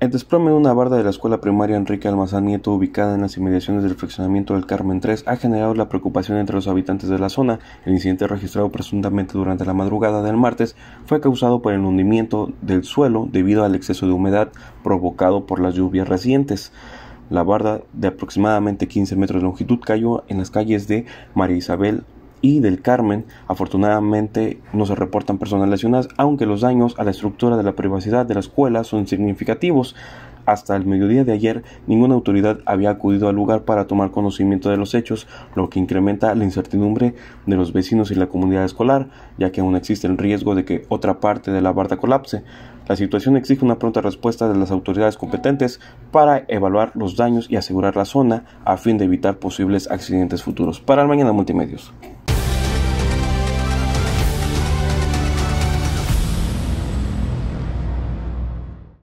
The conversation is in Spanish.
El desplome de una barda de la escuela primaria Enrique Almazán Nieto, ubicada en las inmediaciones del fraccionamiento del Carmen III ha generado la preocupación entre los habitantes de la zona. El incidente registrado presuntamente durante la madrugada del martes fue causado por el hundimiento del suelo debido al exceso de humedad provocado por las lluvias recientes. La barda de aproximadamente 15 metros de longitud cayó en las calles de María Isabel y del Carmen, afortunadamente no se reportan personas lesionadas, aunque los daños a la estructura de la privacidad de la escuela son significativos. Hasta el mediodía de ayer, ninguna autoridad había acudido al lugar para tomar conocimiento de los hechos, lo que incrementa la incertidumbre de los vecinos y la comunidad escolar, ya que aún existe el riesgo de que otra parte de la barda colapse. La situación exige una pronta respuesta de las autoridades competentes para evaluar los daños y asegurar la zona a fin de evitar posibles accidentes futuros. Para el Mañana Multimedios.